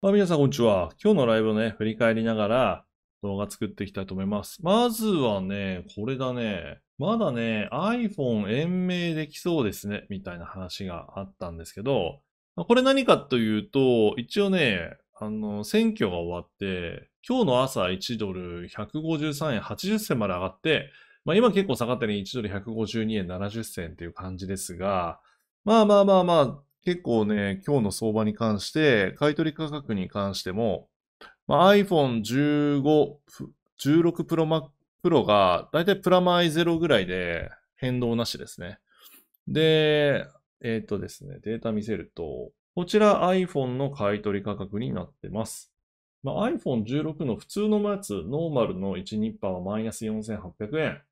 まあ、皆さん、こんにちは。今日のライブをね、振り返りながら動画作っていきたいと思います。まずはね、これだね。まだね、iPhone 延命できそうですね、みたいな話があったんですけど、これ何かというと、一応ね、あの、選挙が終わって、今日の朝1ドル153円80銭まで上がって、まあ今結構下がってね、1ドル152円70銭っていう感じですが、まあまあまあまあ、結構ね、今日の相場に関して、買取価格に関しても、まあ、iPhone 15、16 Pro Pro が、だいたいプラマイゼロぐらいで変動なしですね。で、えっ、ー、とですね、データ見せると、こちら iPhone の買取価格になってます。まあ、iPhone 16の普通のやつ、ノーマルの1、2%はマイナス4800円。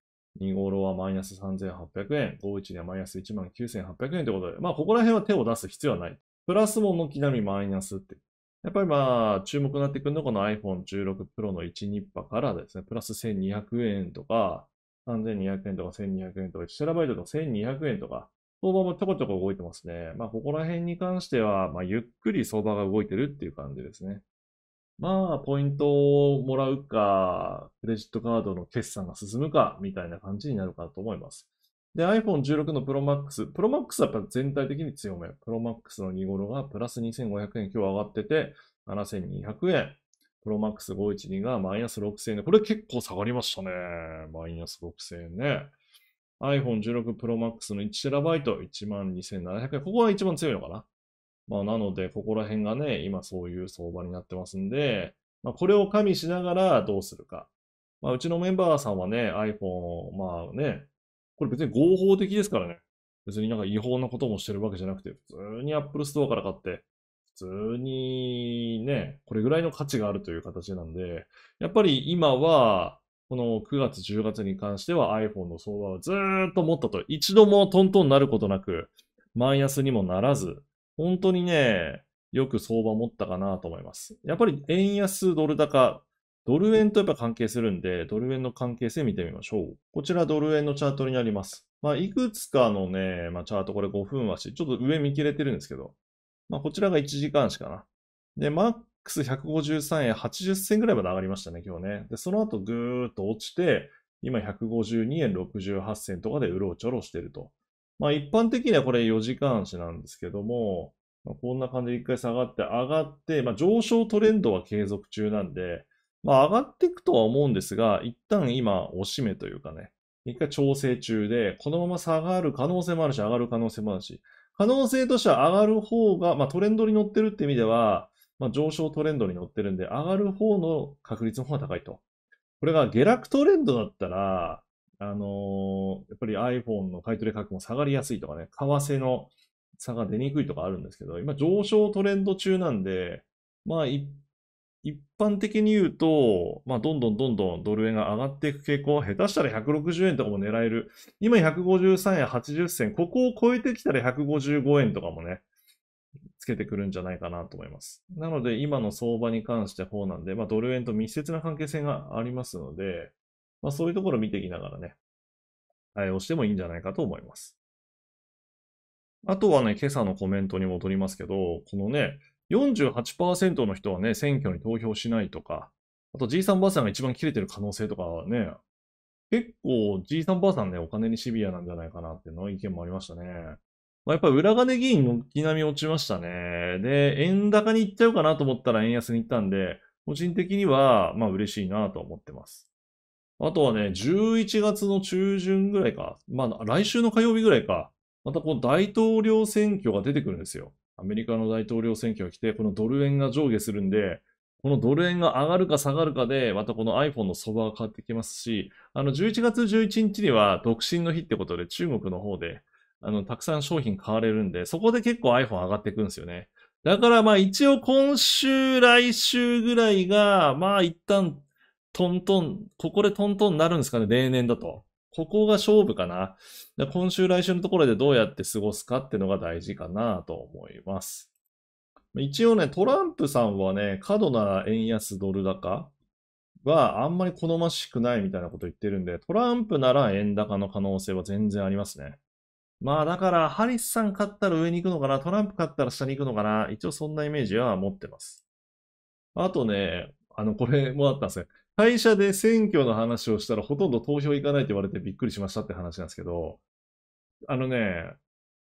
2号ロはマイナス3800円、51ではマイナス19800円ということで、まあ、ここら辺は手を出す必要はない。プラスも軒並みマイナスって。やっぱりまあ、注目になってくるのはこの iPhone 16 Pro の1、2波からですね、プラス1200円とか、3200円とか1200円とか、1TB とか1200円とか、相場もちょこちょこ動いてますね。まあ、ここら辺に関しては、まあ、ゆっくり相場が動いてるっていう感じですね。まあ、ポイントをもらうか、クレジットカードの決算が進むか、みたいな感じになるかと思います。で、iPhone 16の Pro Max。Pro Max はやっぱ全体的に強め。Pro Max の2頃がプラス2500円今日上がってて、7200円。Pro Max 512がマイナス6000円。これ結構下がりましたね。マイナス6000円ね。iPhone 16 Pro Max の 1TB、12,700円。ここが一番強いのかな。まあ、なので、ここら辺がね、今そういう相場になってますんで、まあ、これを加味しながらどうするか。まあ、うちのメンバーさんはね、iPhone、まあね、これ別に合法的ですからね。別になんか違法なこともしてるわけじゃなくて、普通に Apple Store から買って、普通にね、これぐらいの価値があるという形なんで、やっぱり今は、この9月、10月に関しては iPhone の相場はずーっと持ったと、一度もトントンなることなく、マイナスにもならず、本当にね、よく相場持ったかなと思います。やっぱり円安ドル高、ドル円とやっぱ関係するんで、ドル円の関係性見てみましょう。こちらドル円のチャートになります。まあ、いくつかのね、まあ、チャート、これ5分足、ちょっと上見切れてるんですけど、まあ、こちらが1時間足かな。で、マックス153円80銭ぐらいまで上がりましたね、今日ね。で、その後ぐーっと落ちて、今152円68銭とかでうろうちょろしてると。まあ一般的にはこれ4時間足なんですけども、まあ、こんな感じで一回下がって上がって、まあ上昇トレンドは継続中なんで、まあ上がっていくとは思うんですが、一旦今、おしめというかね、一回調整中で、このまま下がる可能性もあるし、上がる可能性もあるし、可能性としては上がる方が、まあトレンドに乗ってるって意味では、まあ上昇トレンドに乗ってるんで、上がる方の確率の方が高いと。これが下落トレンドだったら、あのー、やっぱり iPhone の買い取り価格も下がりやすいとかね、為替の差が出にくいとかあるんですけど、今上昇トレンド中なんで、まあ一般的に言うと、まあどんどんどんどんドル円が上がっていく傾向、下手したら160円とかも狙える。今153円80銭、ここを超えてきたら155円とかもね、つけてくるんじゃないかなと思います。なので今の相場に関して方なんで、まあドル円と密接な関係性がありますので、まあ、そういうところを見ていきながらね、対応してもいいんじゃないかと思います。あとはね、今朝のコメントに戻りますけど、このね、48%の人はね、選挙に投票しないとか、あとじいさんばあさんが一番切れてる可能性とかはね、結構じいさんばあさんね、お金にシビアなんじゃないかなっていうのは意見もありましたね。まあ、やっぱり裏金議員の軒並み落ちましたね。で、円高に行っちゃうかなと思ったら円安に行ったんで、個人的には、まあ嬉しいなと思ってます。あとはね、11月の中旬ぐらいか。まあ、来週の火曜日ぐらいか。またこう大統領選挙が出てくるんですよ。アメリカの大統領選挙が来て、このドル円が上下するんで、このドル円が上がるか下がるかで、またこの iPhone の相場が変わってきますし、あの、11月11日には独身の日ってことで中国の方で、あの、たくさん商品買われるんで、そこで結構 iPhone 上がっていくんですよね。だからまあ一応今週、来週ぐらいが、まあ一旦トントン、ここでトントンになるんですかね、例年だと。ここが勝負かな。今週来週のところでどうやって過ごすかってのが大事かなと思います。一応ね、トランプさんはね、過度な円安ドル高はあんまり好ましくないみたいなこと言ってるんで、トランプなら円高の可能性は全然ありますね。まあだから、ハリスさん勝ったら上に行くのかな、トランプ勝ったら下に行くのかな、一応そんなイメージは持ってます。あとね、あの、これもあったんですね。会社で選挙の話をしたらほとんど投票行かないって言われてびっくりしましたって話なんですけど、あのね、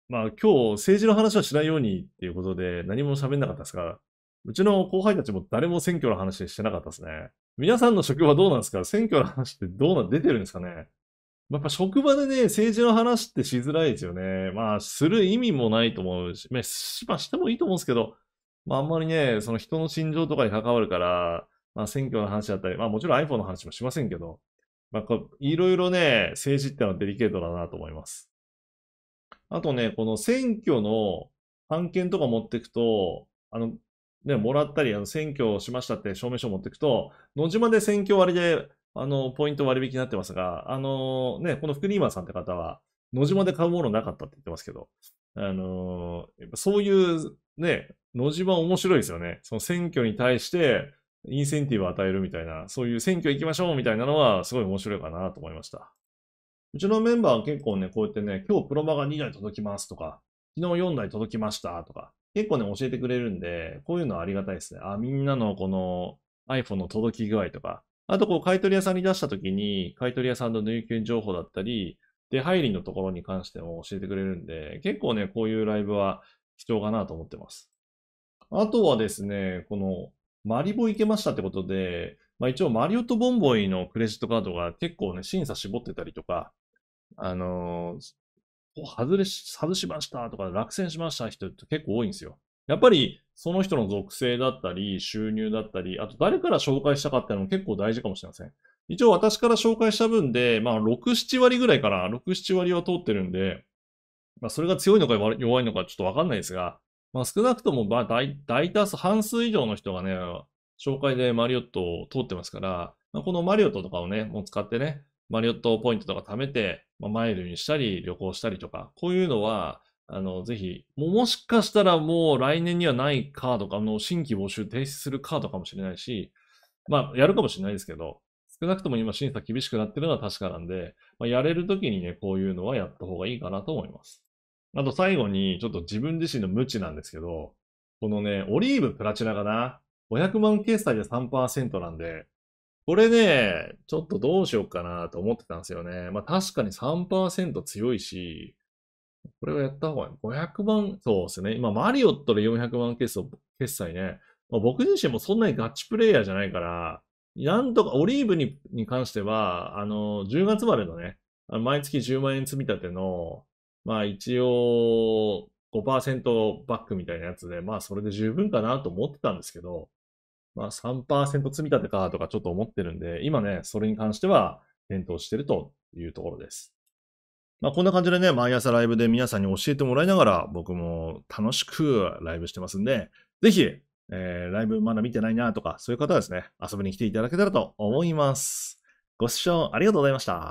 まあ今日政治の話はしないようにっていうことで何も喋んなかったですが、うちの後輩たちも誰も選挙の話してなかったですね。皆さんの職場どうなんですか選挙の話ってどうな、出てるんですかねやっぱ職場でね、政治の話ってしづらいですよね。まあ、する意味もないと思うし、まあ、してもいいと思うんですけど、まあ、あんまりね、その人の心情とかに関わるから、まあ、選挙の話だったり、まあ、もちろん iPhone の話もしませんけど、まあ、いろいろね、政治ってのはデリケートだなと思います。あとね、この選挙の判件とか持ってくと、あの、ね、もらったり、あの、選挙をしましたって証明書を持ってくと、野島で選挙割で、あの、ポイント割引になってますが、あの、ね、この福リーマンさんって方は、野島で買うものなかったって言ってますけど、あの、そういう、ね、野島面白いですよね。その選挙に対して、インセンティブを与えるみたいな、そういう選挙行きましょうみたいなのは、すごい面白いかなと思いました。うちのメンバーは結構ね、こうやってね、今日プロバが2台届きますとか、昨日4台届きましたとか、結構ね、教えてくれるんで、こういうのはありがたいですね。あ、みんなのこの iPhone の届き具合とか、あとこう、買取屋さんに出した時に、買取屋さんの入金情報だったり、出入りのところに関しても教えてくれるんで、結構ね、こういうライブは貴重かなと思ってます。あとはですね、このマリボ行けましたってことで、まあ一応マリオットボンボイのクレジットカードが結構ね、審査絞ってたりとか、あのー、外れし、外しましたとか落選しました人って結構多いんですよ。やっぱりその人の属性だったり、収入だったり、あと誰から紹介したかってのも結構大事かもしれません。一応私から紹介した分で、まあ6、7割ぐらいから6、7割は通ってるんで、まあそれが強いのか弱いのかちょっとわかんないですが、まあ、少なくとも、まあ、大大多数、半数以上の人がね、紹介でマリオットを通ってますから、まあ、このマリオットとかをね、もう使ってね、マリオットポイントとか貯めて、まあ、マイルにしたり、旅行したりとか、こういうのは、あの、ぜひ、ももしかしたらもう来年にはないカードか、あの、新規募集停止するカードかもしれないし、まあ、やるかもしれないですけど、少なくとも今審査厳しくなってるのは確かなんで、まあ、やれるときにね、こういうのはやった方がいいかなと思います。あと最後に、ちょっと自分自身の無知なんですけど、このね、オリーブプラチナがな、500万決済で3%なんで、これね、ちょっとどうしようかなと思ってたんですよね。まあ確かに3%強いし、これはやった方がいい。500万、そうですね。今、マリオットで400万決済決済ね。まあ、僕自身もそんなにガチプレイヤーじゃないから、なんとか、オリーブにに関しては、あの、10月までのね、あの毎月10万円積み立ての、まあ一応5%バックみたいなやつで、まあそれで十分かなと思ってたんですけど、まあ3%積み立てかとかちょっと思ってるんで、今ね、それに関しては検討してるというところです。まあこんな感じでね、毎朝ライブで皆さんに教えてもらいながら、僕も楽しくライブしてますんで、ぜひ、えー、ライブまだ見てないなとか、そういう方はですね、遊びに来ていただけたらと思います。ご視聴ありがとうございました。